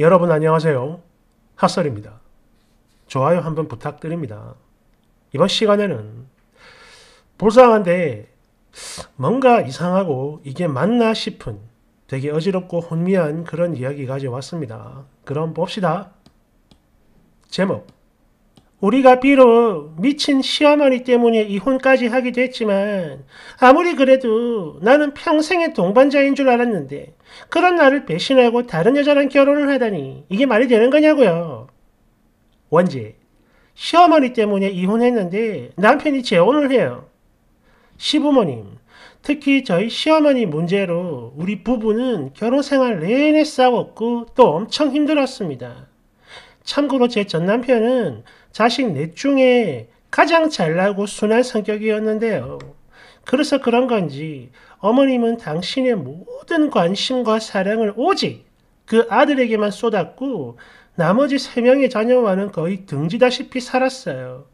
여러분 안녕하세요. 핫설입니다. 좋아요 한번 부탁드립니다. 이번 시간에는 불쌍한데 뭔가 이상하고 이게 맞나 싶은 되게 어지럽고 혼미한 그런 이야기 가져왔습니다. 그럼 봅시다. 제목 우리가 비록 미친 시어머니 때문에 이혼까지 하기도 했지만 아무리 그래도 나는 평생의 동반자인 줄 알았는데 그런 나를 배신하고 다른 여자랑 결혼을 하다니 이게 말이 되는 거냐고요. 원지, 시어머니 때문에 이혼했는데 남편이 재혼을 해요. 시부모님, 특히 저희 시어머니 문제로 우리 부부는 결혼 생활 내내 싸웠고 또 엄청 힘들었습니다. 참고로 제 전 남편은 자식 넷 중에 가장 잘나고 순한 성격이었는데요. 그래서 그런 건지 어머님은 당신의 모든 관심과 사랑을 오직 그 아들에게만 쏟았고 나머지 세 명의 자녀와는 거의 등지다시피 살았어요.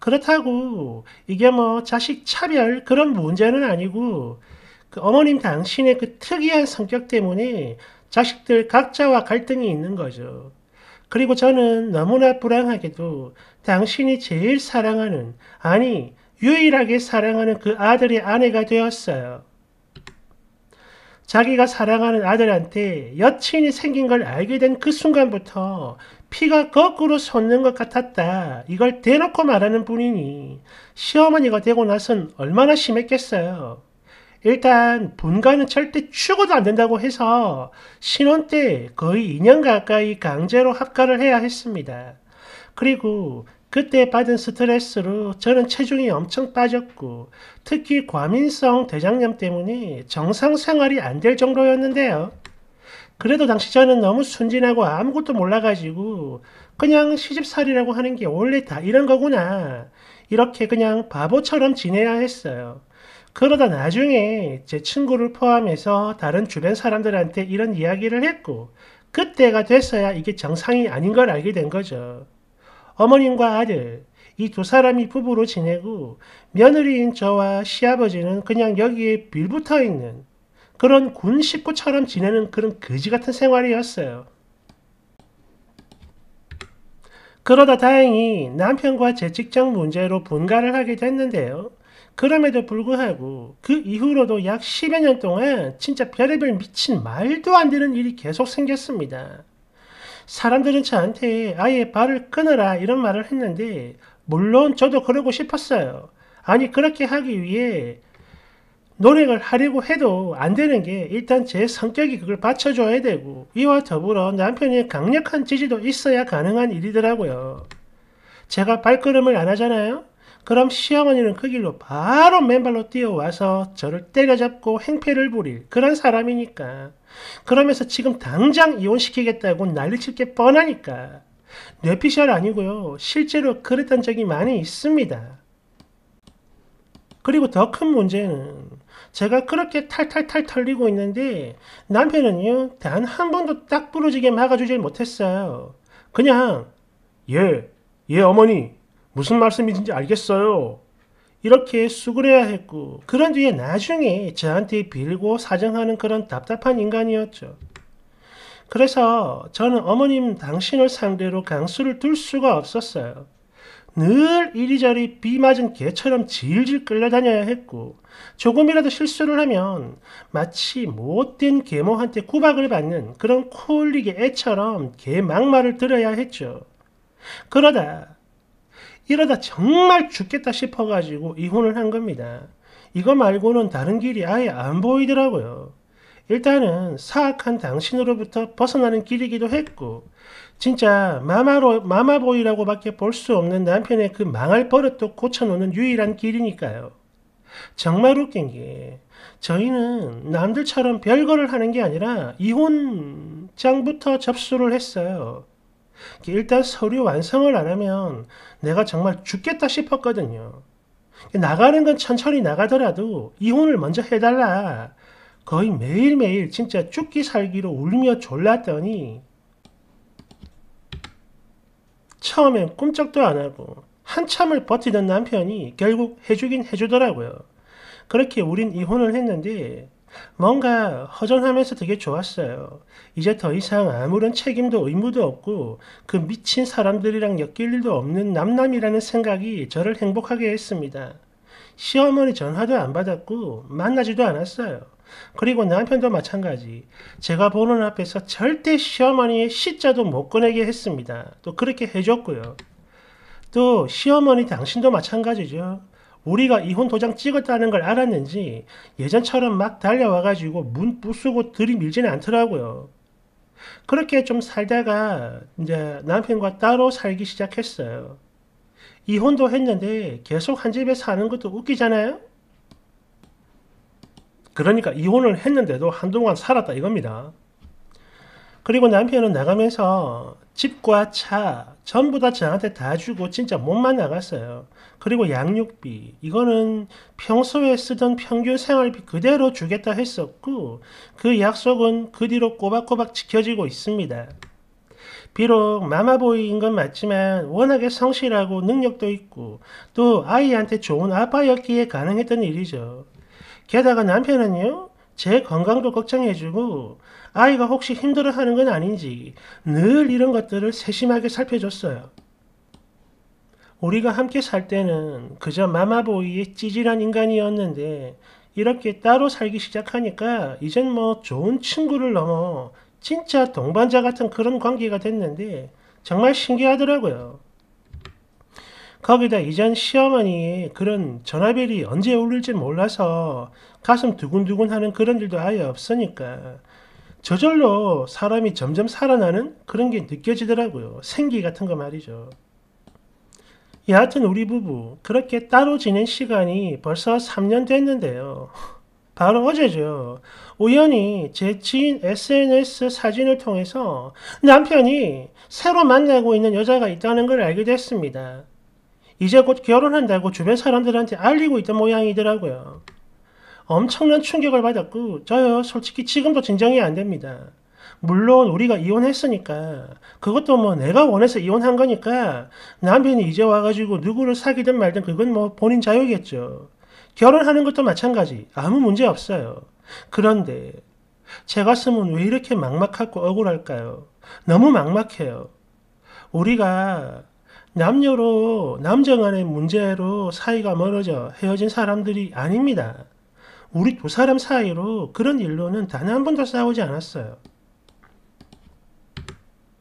그렇다고 이게 뭐 자식 차별 그런 문제는 아니고 그 어머님 당신의 그 특이한 성격 때문에 자식들 각자와 갈등이 있는 거죠. 그리고 저는 너무나 불행하게도 당신이 제일 사랑하는, 아니, 유일하게 사랑하는 그 아들의 아내가 되었어요. 자기가 사랑하는 아들한테 여친이 생긴 걸 알게 된 그 순간부터 피가 거꾸로 솟는 것 같았다. 이걸 대놓고 말하는 분이니 시어머니가 되고 나선 얼마나 심했겠어요. 일단 본가는 절대 죽어도안 된다고 해서 신혼 때 거의 2년 가까이 강제로 합가를 해야 했습니다. 그리고 그때 받은 스트레스로 저는 체중이 엄청 빠졌고 특히 과민성 대장염 때문에 정상 생활이 안 될 정도였는데요. 그래도 당시 저는 너무 순진하고 아무것도 몰라가지고 그냥 시집살이라고 하는 게 원래 다 이런 거구나 이렇게 그냥 바보처럼 지내야 했어요. 그러다 나중에 제 친구를 포함해서 다른 주변 사람들한테 이런 이야기를 했고 그때가 됐어야 이게 정상이 아닌 걸 알게 된 거죠. 어머님과 아들, 이 두 사람이 부부로 지내고 며느리인 저와 시아버지는 그냥 여기에 빌붙어 있는 그런 군 식구처럼 지내는 그런 거지 같은 생활이었어요. 그러다 다행히 남편과 제 직장 문제로 분가를 하게 됐는데요. 그럼에도 불구하고 그 이후로도 약 10여 년 동안 진짜 별의별 미친 말도 안 되는 일이 계속 생겼습니다. 사람들은 저한테 아예 발을 끊어라 이런 말을 했는데 물론 저도 그러고 싶었어요. 아니 그렇게 하기 위해 노력을 하려고 해도 안 되는 게 일단 제 성격이 그걸 받쳐줘야 되고 이와 더불어 남편의 강력한 지지도 있어야 가능한 일이더라고요. 제가 발걸음을 안 하잖아요. 그럼 시어머니는 그 길로 바로 맨발로 뛰어와서 저를 때려잡고 행패를 부릴 그런 사람이니까. 그러면서 지금 당장 이혼시키겠다고 난리칠 게 뻔하니까. 뇌피셜 아니고요. 실제로 그랬던 적이 많이 있습니다. 그리고 더 큰 문제는 제가 그렇게 탈탈탈 털리고 있는데 남편은요 단 한 번도 딱 부러지게 막아주질 못했어요. 그냥 예예 예, 어머니 무슨 말씀이신지 알겠어요. 이렇게 수그려야 했고 그런 뒤에 나중에 저한테 빌고 사정하는 그런 답답한 인간이었죠. 그래서 저는 어머님 당신을 상대로 강수를 둘 수가 없었어요. 늘 이리저리 비 맞은 개처럼 질질 끌려다녀야 했고 조금이라도 실수를 하면 마치 못된 계모한테 구박을 받는 그런 코올리게 애처럼 개막말을 들어야 했죠. 그러다 이러다 정말 죽겠다 싶어가지고 이혼을 한 겁니다. 이거 말고는 다른 길이 아예 안 보이더라고요. 일단은 사악한 당신으로부터 벗어나는 길이기도 했고, 진짜 마마로, 마마보이라고 밖에 볼 수 없는 남편의 그 망할 버릇도 고쳐놓는 유일한 길이니까요. 정말 웃긴 게, 저희는 남들처럼 별거를 하는 게 아니라 이혼장부터 접수를 했어요. 일단 서류 완성을 안 하면 내가 정말 죽겠다 싶었거든요. 나가는 건 천천히 나가더라도 이혼을 먼저 해달라. 거의 매일매일 진짜 죽기 살기로 울며 졸랐더니 처음엔 꿈쩍도 안 하고 한참을 버티던 남편이 결국 해주긴 해주더라고요. 그렇게 우린 이혼을 했는데 뭔가 허전하면서 되게 좋았어요. 이제 더 이상 아무런 책임도 의무도 없고 그 미친 사람들이랑 엮일 일도 없는 남남이라는 생각이 저를 행복하게 했습니다. 시어머니 전화도 안 받았고 만나지도 않았어요. 그리고 남편도 마찬가지. 제가 보는 앞에서 절대 시어머니의 시자도 못 꺼내게 했습니다. 또 그렇게 해줬고요. 또 시어머니 당신도 마찬가지죠. 우리가 이혼 도장 찍었다는 걸 알았는지 예전처럼 막 달려와가지고 문 부수고 들이밀지는 않더라고요. 그렇게 좀 살다가 이제 남편과 따로 살기 시작했어요. 이혼도 했는데 계속 한 집에 사는 것도 웃기잖아요? 그러니까 이혼을 했는데도 한동안 살았다 이겁니다. 그리고 남편은 나가면서 집과 차 전부 다 저한테 다 주고 진짜 몸만 나갔어요. 그리고 양육비 이거는 평소에 쓰던 평균 생활비 그대로 주겠다 했었고 그 약속은 그 뒤로 꼬박꼬박 지켜지고 있습니다. 비록 마마보이인 건 맞지만 워낙에 성실하고 능력도 있고 또 아이한테 좋은 아빠였기에 가능했던 일이죠. 게다가 남편은요 제 건강도 걱정해주고 아이가 혹시 힘들어하는 건 아닌지 늘 이런 것들을 세심하게 살펴줬어요. 우리가 함께 살 때는 그저 마마보이의 찌질한 인간이었는데 이렇게 따로 살기 시작하니까 이젠 뭐 좋은 친구를 넘어 진짜 동반자 같은 그런 관계가 됐는데 정말 신기하더라고요. 거기다 이전 시어머니 의 그런 전화벨이 언제 울릴지 몰라서 가슴 두근두근 하는 그런 일도 아예 없으니까 저절로 사람이 점점 살아나는 그런 게 느껴지더라고요. 생기 같은 거 말이죠. 여하튼 우리 부부 그렇게 따로 지낸 시간이 벌써 3년 됐는데요. 바로 어제죠. 우연히 제 지인 SNS 사진을 통해서 남편이 새로 만나고 있는 여자가 있다는 걸 알게 됐습니다. 이제 곧 결혼한다고 주변 사람들한테 알리고 있던 모양이더라고요. 엄청난 충격을 받았고 저요 솔직히 지금도 진정이 안 됩니다. 물론 우리가 이혼했으니까 그것도 뭐 내가 원해서 이혼한 거니까 남편이 이제 와가지고 누구를 사귀든 말든 그건 뭐 본인 자유겠죠. 결혼하는 것도 마찬가지 아무 문제 없어요. 그런데 제 가슴은 왜 이렇게 막막하고 억울할까요? 너무 막막해요. 우리가 남녀로 남정안의 문제로 사이가 멀어져 헤어진 사람들이 아닙니다. 우리 두 사람 사이로 그런 일로는 단 한 번도 싸우지 않았어요.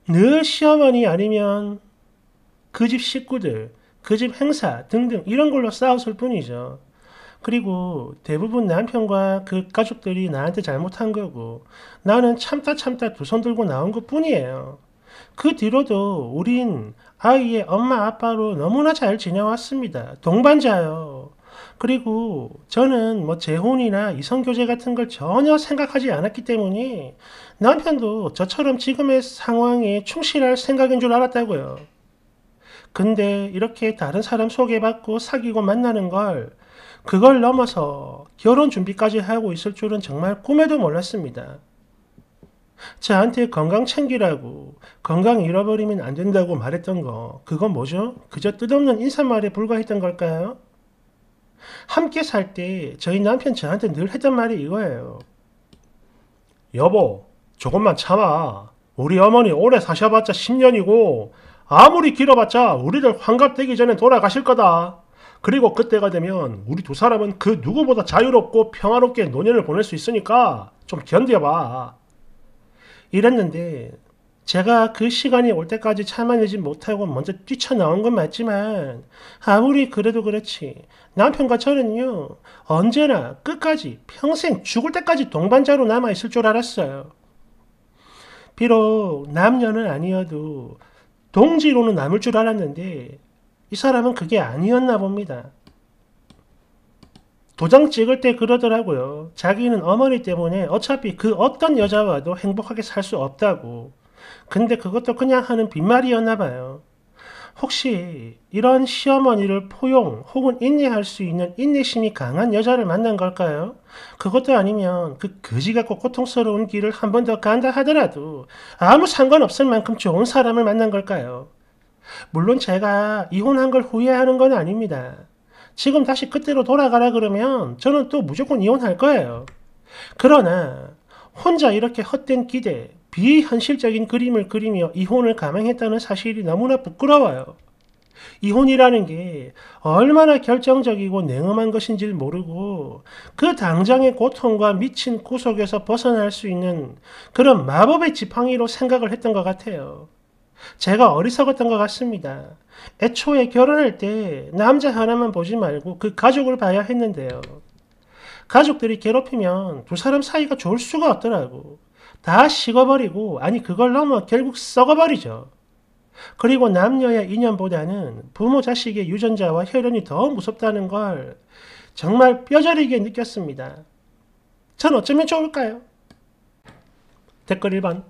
늘 시어머니 아니면 그 집 식구들, 그 집 행사 등등 이런 걸로 싸웠을 뿐이죠. 그리고 대부분 남편과 그 가족들이 나한테 잘못한 거고 나는 참다 참다 두 손 들고 나온 것 뿐이에요. 그 뒤로도 우린 아이의 엄마 아빠로 너무나 잘 지내왔습니다. 동반자요. 그리고 저는 뭐 재혼이나 이성교제 같은 걸 전혀 생각하지 않았기 때문에 남편도 저처럼 지금의 상황에 충실할 생각인 줄 알았다고요. 근데 이렇게 다른 사람 소개받고 사귀고 만나는 걸 그걸 넘어서 결혼 준비까지 하고 있을 줄은 정말 꿈에도 몰랐습니다. 저한테 건강 챙기라고 건강 잃어버리면 안 된다고 말했던 거 그건 뭐죠? 그저 뜻없는 인사말에 불과했던 걸까요? 함께 살 때 저희 남편 저한테 늘 했던 말이 이거예요. 여보 조금만 참아. 우리 어머니 오래 사셔봤자 10년이고 아무리 길어봤자 우리들 환갑되기 전에 돌아가실 거다. 그리고 그때가 되면 우리 두 사람은 그 누구보다 자유롭고 평화롭게 노년을 보낼 수 있으니까 좀 견뎌봐. 이랬는데 제가 그 시간이 올 때까지 참아내지 못하고 먼저 뛰쳐나온 건 맞지만 아무리 그래도 그렇지 남편과 저는요 언제나 끝까지 평생 죽을 때까지 동반자로 남아있을 줄 알았어요. 비록 남녀는 아니어도 동지로는 남을 줄 알았는데 이 사람은 그게 아니었나 봅니다. 도장 찍을 때 그러더라고요. 자기는 어머니 때문에 어차피 그 어떤 여자와도 행복하게 살 수 없다고. 근데 그것도 그냥 하는 빈말이었나 봐요. 혹시 이런 시어머니를 포용 혹은 인내할 수 있는 인내심이 강한 여자를 만난 걸까요? 그것도 아니면 그 거지 같고 고통스러운 길을 한 번 더 간다 하더라도 아무 상관없을 만큼 좋은 사람을 만난 걸까요? 물론 제가 이혼한 걸 후회하는 건 아닙니다. 지금 다시 그때로 돌아가라 그러면 저는 또 무조건 이혼할 거예요. 그러나 혼자 이렇게 헛된 기대, 비현실적인 그림을 그리며 이혼을 감행했다는 사실이 너무나 부끄러워요. 이혼이라는 게 얼마나 결정적이고 냉엄한 것인지를 모르고 그 당장의 고통과 미친 구속에서 벗어날 수 있는 그런 마법의 지팡이로 생각을 했던 것 같아요. 제가 어리석었던 것 같습니다. 애초에 결혼할 때 남자 하나만 보지 말고 그 가족을 봐야 했는데요. 가족들이 괴롭히면 두 사람 사이가 좋을 수가 없더라고. 다 식어버리고, 아니, 그걸 넘어 결국 썩어버리죠. 그리고 남녀의 인연보다는 부모 자식의 유전자와 혈연이 더 무섭다는 걸 정말 뼈저리게 느꼈습니다. 전 어쩌면 좋을까요? 댓글 1번.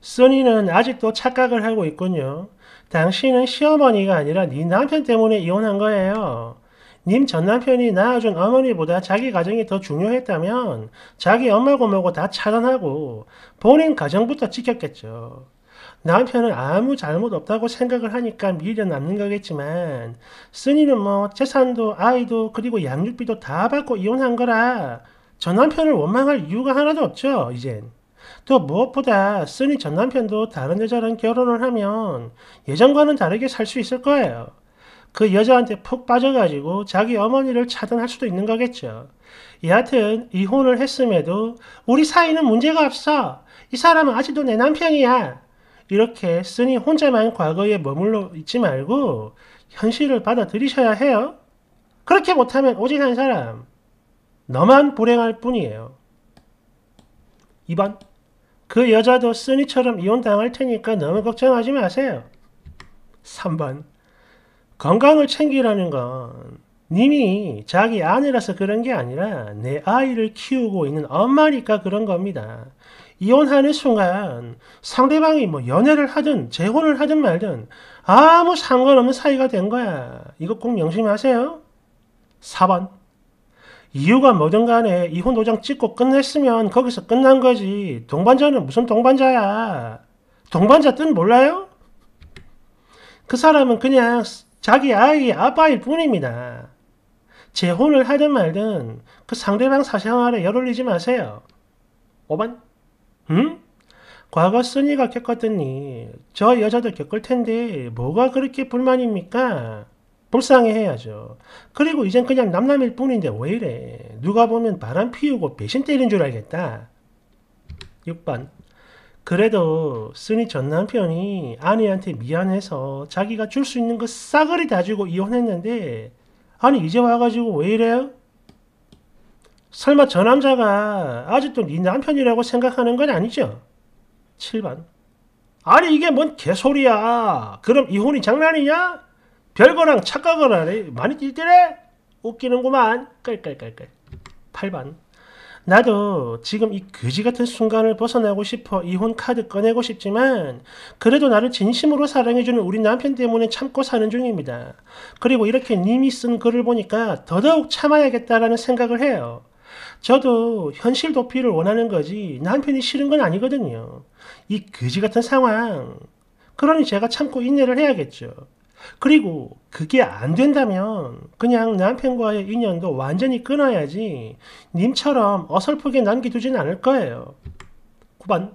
써니는 아직도 착각을 하고 있군요. 당신은 시어머니가 아니라 네 남편 때문에 이혼한 거예요. 님 전남편이 낳아준 어머니보다 자기 가정이 더 중요했다면 자기 엄마고 모고다 차단하고 본인 가정부터 지켰겠죠. 남편은 아무 잘못 없다고 생각을 하니까 미련 남는 거겠지만 쓰니는 뭐 재산도 아이도 그리고 양육비도 다 받고 이혼한 거라 전 남편을 원망할 이유가 하나도 없죠 이젠. 또 무엇보다 쓰니 전 남편도 다른 여자랑 결혼을 하면 예전과는 다르게 살 수 있을 거예요. 그 여자한테 푹 빠져가지고 자기 어머니를 차단할 수도 있는 거겠죠. 여하튼 이혼을 했음에도 우리 사이는 문제가 없어. 이 사람은 아직도 내 남편이야. 이렇게 쓰니 혼자만 과거에 머물러 있지 말고 현실을 받아들이셔야 해요. 그렇게 못하면 오직 한 사람. 너만 불행할 뿐이에요. 2번 그 여자도 쓰니처럼 이혼당할 테니까 너무 걱정하지 마세요. 3번 건강을 챙기라는 건 님이 자기 아내라서 그런 게 아니라 내 아이를 키우고 있는 엄마니까 그런 겁니다. 이혼하는 순간 상대방이 뭐 연애를 하든 재혼을 하든 말든 아무 상관없는 사이가 된 거야. 이거 꼭 명심하세요. 4번 이유가 뭐든 간에 이혼 도장 찍고 끝냈으면 거기서 끝난 거지. 동반자는 무슨 동반자야. 동반자 뜻 몰라요? 그 사람은 그냥 자기 아이 아빠일 뿐입니다. 재혼을 하든 말든 그 상대방 사생활에 열 올리지 마세요. 5번. 응? 과거 쓴이가 겪었더니 저 여자도 겪을 텐데 뭐가 그렇게 불만입니까? 불쌍해 해야죠. 그리고 이젠 그냥 남남일 뿐인데 왜 이래. 누가 보면 바람 피우고 배신 때린 줄 알겠다. 6번 그래도 쓰니 전 남편이 아내한테 미안해서 자기가 줄 수 있는 거 싸그리 다 주고 이혼했는데 아니 이제 와가지고 왜 이래요? 설마 저 남자가 아직도 네 남편이라고 생각하는 건 아니죠? 7번 아니 이게 뭔 개소리야 그럼 이혼이 장난이냐? 별거랑 착각을 하래 많이 찔때래 웃기는구만 깔깔깔깔 8번 나도 지금 이 그지 같은 순간을 벗어나고 싶어 이혼 카드 꺼내고 싶지만 그래도 나를 진심으로 사랑해주는 우리 남편 때문에 참고 사는 중입니다. 그리고 이렇게 님이 쓴 글을 보니까 더더욱 참아야겠다라는 생각을 해요. 저도 현실 도피를 원하는 거지 남편이 싫은 건 아니거든요. 이 그지 같은 상황. 그러니 제가 참고 인내를 해야겠죠. 그리고 그게 안 된다면 그냥 남편과의 인연도 완전히 끊어야지 님처럼 어설프게 남겨두진 않을 거예요. 9번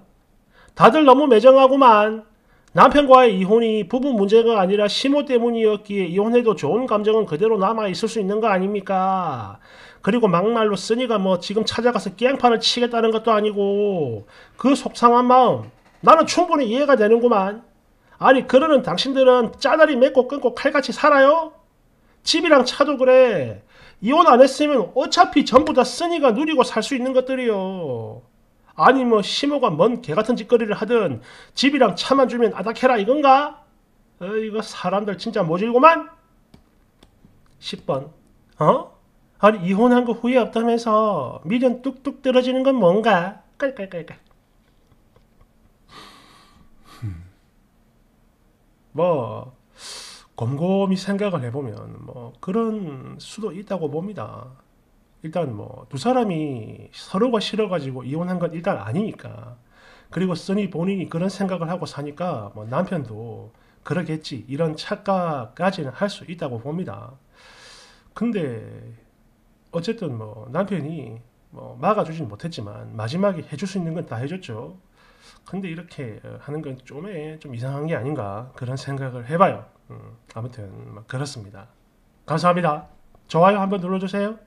다들 너무 매정하고만 남편과의 이혼이 부부 문제가 아니라 심호 때문이었기에 이혼해도 좋은 감정은 그대로 남아있을 수 있는 거 아닙니까? 그리고 막말로 쓰니가 뭐 지금 찾아가서 끼판을 치겠다는 것도 아니고 그 속상한 마음 나는 충분히 이해가 되는구만. 아니 그러는 당신들은 짜다리 맺고 끊고 칼같이 살아요? 집이랑 차도 그래. 이혼 안 했으면 어차피 전부 다 쓰니가 누리고 살 수 있는 것들이요. 아니 뭐 심호가 뭔 개같은 짓거리를 하든 집이랑 차만 주면 아닥해라 이건가? 어, 이거 사람들 진짜 모질고만? 10번 어? 아니 이혼한 거 후회 없다면서 미련 뚝뚝 떨어지는 건 뭔가? 깔깔깔깔 뭐 곰곰이 생각을 해보면 뭐 그런 수도 있다고 봅니다. 일단 뭐 두 사람이 서로가 싫어가지고 이혼한 건 일단 아니니까 그리고 쓰니 본인이 그런 생각을 하고 사니까 뭐 남편도 그러겠지 이런 착각까지는 할 수 있다고 봅니다. 근데 어쨌든 뭐 남편이 뭐 막아주진 못했지만 마지막에 해줄 수 있는 건 다 해줬죠. 근데 이렇게 어, 하는 건 좀에 좀 이상한 게 아닌가 그런 생각을 해봐요. 음, 아무튼 그렇습니다. 감사합니다. 좋아요 한번 눌러주세요.